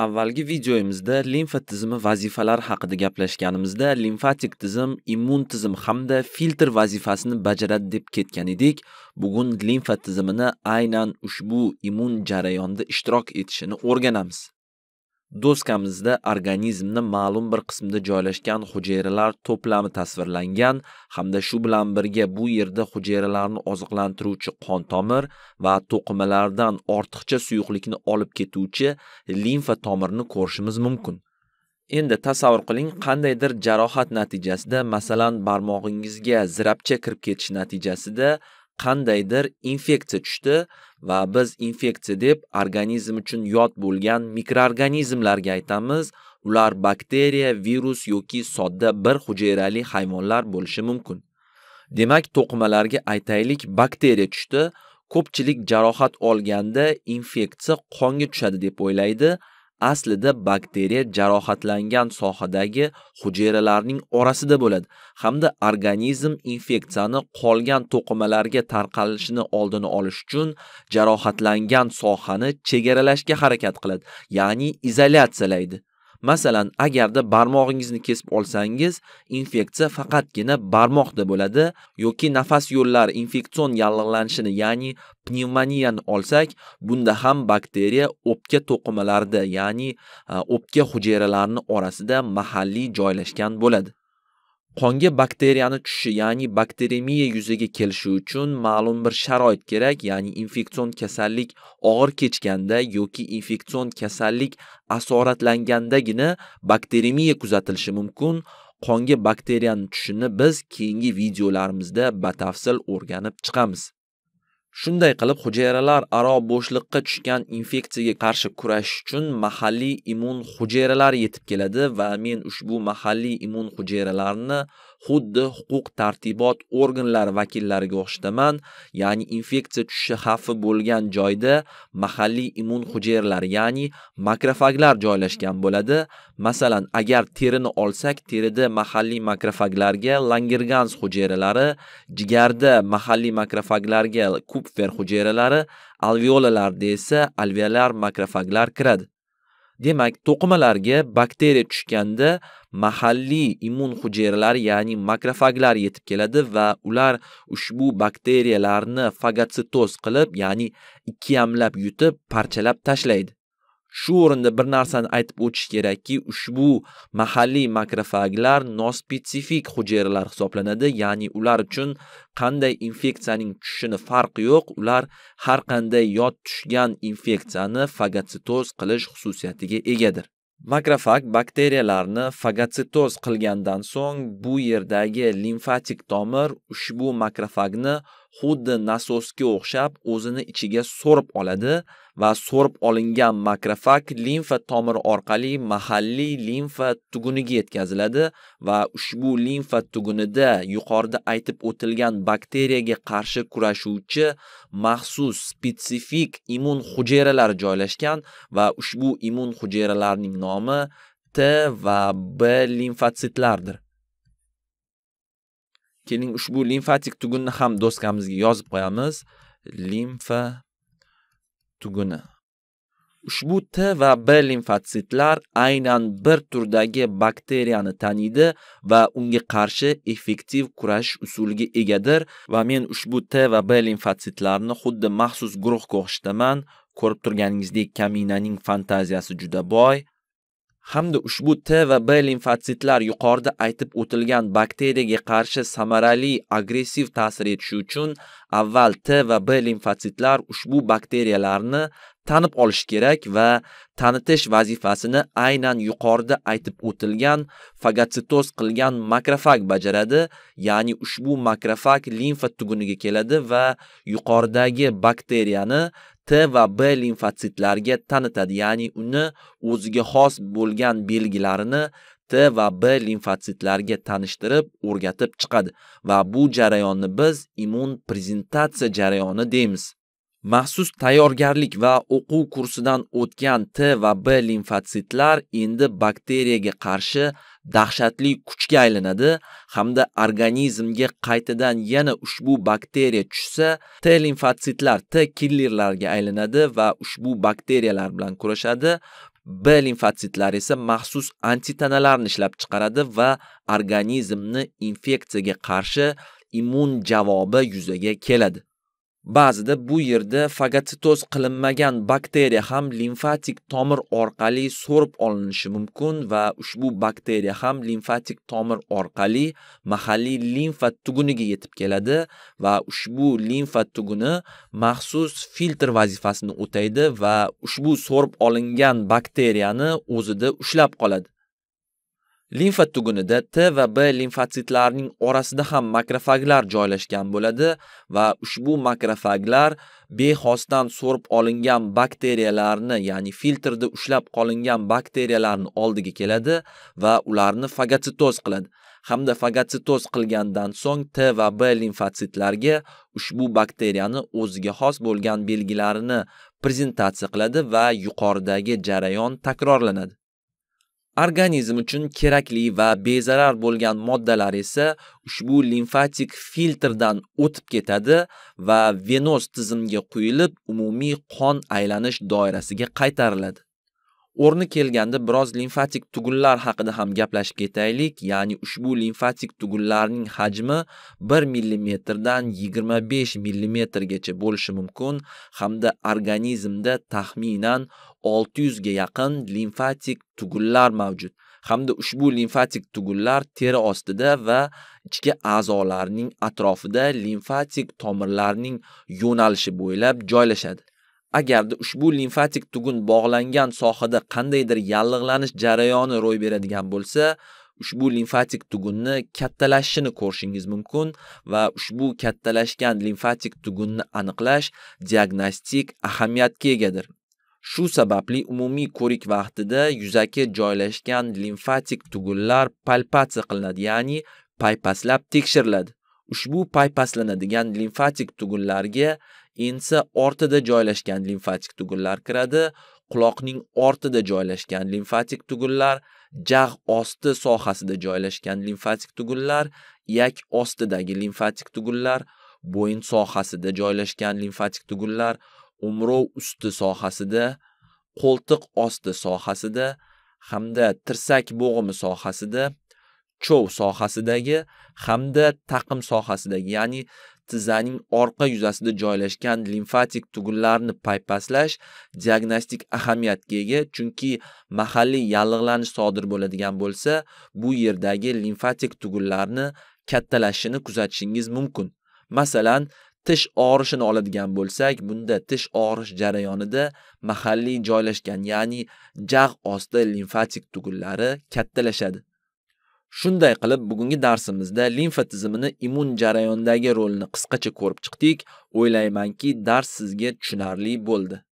Avvalgi videoyimizda limfa tizimi vazifalari haqida gaplashganimizda limfatik tizim, immun tizim hamda filtr vazifasini bajaradi deb ketgan edik. Bugun limfa tizimini aynan ushbu immun jarayonda ishtirok etishini o'rganamiz. Doskamizda organizmni ma'lum bir qismda joylashgan hujayralar to'plami tasvirlangan hamda shu bilan birga bu yerda hujayralarni oziqlantiruvchi qon tomir va to'qimalardan ortiqcha suyuqlikni olib ketuvchi limfa tomirni ko'rishimiz mumkin. Endi tasavvur qiling, qandaydir jarohat natijasida, masalan, barmog'ingizga zirapcha kirib ketishi natijasida qandaydir infeksiya tushdi va biz infeksiya deb organizm uchun yot bo'lgan mikroorganizmlarga aytamiz ular bakteriya virus yoki sodda bir hujayrali hayvonlar bo'lishi mumkin demak to'qimalarga aytaylik bakteriya tushdi ko'pchilik jarohat olganda infeksiya qonga tushadi deb o'ylaydi aslida bakteriya jarohatlangan sohadagi hujayralarning orasida bo'ladi hamda organizm infeksiyani qolgan to'qimalarga tarqalishini oldini olish uchun jarohatlangan sohani chegaralashga harakat qiladi, ya'ni izolyatsiyalaydi. Masalan, agarda barmog'ingizni kesib olsangiz, infeksiya faqatgina barmoqda bo'ladi yoki nafas yo'llari infeksion yallig'lanishini, ya'ni pnevmoniyani olsak, bunda ham bakteriya o'pka to'qimalarida, ya'ni o'pka hujayralarining orasida mahalliy joylashgan bo'ladi. qonga bakteriyani tushishi ya'ni bakteremiya yuzaga kelishi uchun ma'lum bir sharoit kerak ya'ni infeksion kasallik og'ir kechganda yoki infeksion kasallik asoratlangandagina bakteremiya kuzatilishi mumkin qonga bakteriyani tushishini biz keyingi videolarimizda batafsil o'rganib chiqamiz Shunday qilib, hujayralar aro bo'shliqqa tushgan infeksiyaga qarshi kurash uchun mahalliy immun hujayralar yetib keladi va men ushbu mahalliy immun hujayralarni xuddi huquq tartibot organlari vakillariga o'xshataman, ya'ni infeksiya tushishi xavfi bo'lgan joyda mahalliy immun hujayralar ya'ni makrofaglar joylashgan bo'ladi. Masalan, agar terini olsak, terida mahalliy makrofaglarga Langerhans hujayralari, jigarda mahalliy makrofaglarga kupfer hujayralari alveolalarda esa alveolar makrofaglar kiradi demak to'qimalarga bakteriya tushganda mahalliy immun hujayralar ya'ni makrofaglar yetib keladi va ular ushbu bakteriyalarni fagotsitoz qilib ya'ni ikkiyamlab yutib parchalab tashlaydi Shu o'rinda bir narsani aytib o'tish kerakki, ushbu mahalliy makrofaglar nospetsifik hujayralar hisoblanadi, ya'ni ular uchun qanday infeksiyaning tushishini farqi yo'q, ular har qanday yod tushgan infeksiyani fagatsitoz qilish xususiyatiga egadir. Makrofag bakteriyalarni fagatsitoz qilgandan so'ng bu yerdagi limfatik tomir ushbu makrofagni xuddi nasosga o'xshab o'zini ichiga so'rib oladi va so'rib olingan makrofag limfa tomiri orqali mahalliy limfa tuguniga yetkaziladi va ushbu limfa tugunida yuqorida aytib o'tilgan bakteriyaga qarshi kurashuvchi maxsus spetsifik immun hujayralar joylashgan va ushbu immun hujayralarning nomi T va B limfotsitlardir. keling ushbu limfatik tugunni ham doskamizga yozib qo'yamiz limfa tuguni ushbu t va b limfotsitlar aynan bir turdagi bakteriyani taniydi va unga qarshi effektiv kurash usuliga egadir va men ushbu t va b limfotsitlarni xuddi maxsus guruhga o'xshataman ko'rib turganingizdek kaminaning fantaziyasi juda boy hamda ushbu T va B limfotsitlar yuqorida aytib o'tilgan bakteriyaga qarshi samarali agressiv ta'sir etishi uchun avval T va B limfotsitlar ushbu bakteriyalarni tanib olish kerak va tanitish vazifasini aynan yuqorida aytib o'tilgan fagotsitoz qilgan makrofag bajaradi, ya'ni ushbu makrofag limfa tuguniga keladi va yuqoridagi bakteriyani T va B limfotsitlarga tanitadi, ya'ni uni o'ziga xos bo'lgan belgilarini T va B limfotsitlarga tanishtirib, o'rgatib chiqadi va bu jarayonni biz immun prezentatsiya jarayoni deymiz. maxsus tayyorgarlik va o'quv kursidan o'tgan t va b limfotsitlar endi bakteriyaga qarshi dahshatli kuchga aylanadi hamda organizmga qaytadan yana ushbu bakteriya tushsa t limfotsitlar t killerlarga aylanadi va ushbu bakteriyalar bilan kurashadi b limfotsitlar esa maxsus antitanalarni ishlab chiqaradi va organizmni infeksiyaga qarshi immun javobi yuzaga keladi Ba'zida bu yerda fagotsitoz qilinmagan bakteriya ham limfatik tomir orqali so'rib olinishi mumkin va ushbu bakteriya ham limfatik tomir orqali mahalliy limfa tuguniga yetib keladi va ushbu limfa tuguni maxsus filtr vazifasini o'taydi va ushbu so'rib olingan bakteriyani o'zida ushlab qoladi. Limfa tugunida T va B limfatsitlarining orasida ham makrofaglar joylashgan bo'ladi va ushbu makrofaglar bexosdan so'rib olingan bakteriyalarni, ya'ni filtrda ushlab qolingan bakteriyalarni oldiga keladi va ularni fagotsitoz qiladi. Hamda fagotsitoz qilgandan so'ng T va B limfatsitlarga ushbu bakteriyani o'ziga xos bo'lgan belgilarini prezentatsiya qiladi va yuqoridagi jarayon takrorlanadi. organizm uchun kerakli va bezarar bo'lgan moddalar esa ushbu limfatik filtrdan o'tib ketadi va venoz tizimga quyilib, umumiy qon aylanish doirasiga qaytariladi. o'rni kelganda biroz limfatik tugunlar haqida ham gaplashib ketaylik ya'ni ushbu limfatik tugunlarning hajmi 1 millimetrdan 25 millimetrgacha bo'lishi mumkin hamda organizmda taxminan 600 ga yaqin limfatik tugunlar mavjud hamda ushbu limfatik tugunlar teri ostida va ichki a'zolarning atrofida limfatik tomirlarning yo'nalishi bo'ylab joylashadi Agarda ushbu limfatik tugun bog'langan sohada qandaydir yallig'lanish jarayoni ro'y beradigan bo'lsa, ushbu limfatik tugunni kattalashishini ko'rishingiz mumkin va ushbu kattalashgan limfatik tugunni aniqlash diagnostik ahamiyatga egadir. Shu sababli umumiy ko'rik vaqtida yuzaki joylashgan limfatik tugunlar palpatsiya qilinadi, ya'ni paypaslab tekshiriladi. Ushbu paypaslanadigan limfatik tugunlarga Insa ortida joylashgan limfatik tugunlar kiradi, quloqning ortida joylashgan limfatik tugunlar, jag' osti sohasida joylashgan limfatik tugunlar, yak ostidagi limfatik tugunlar, bo'yin sohasida joylashgan limfatik tugunlar, umrov usti sohasida, qo'ltiq osti sohasida hamda tirsak bo'g'imi sohasida chov sohasidagi hamda taqim sohasidagi, ya'ni tizzaning orqa yuzasida joylashgan limfatik tugunlarni paypaslash diagnostik ahamiyatga ega, chunki mahalliy yallig'lanish sodir bo'ladigan bo'lsa, bu yerdagi limfatik tugunlarni kattalashishini kuzatishingiz mumkin. Masalan, tish og'rishini oladigan bo'lsak, bunda tish og'rish jarayonida mahalliy joylashgan, ya'ni jag' osti limfatik tugunlari kattalashadi. Shunday qilib, bugungi darsimizda limfa tizimini immun jarayonidagi rolini qisqacha ko'rib chiqdik. O'ylaymanki, dars sizga tushunarli bo'ldi.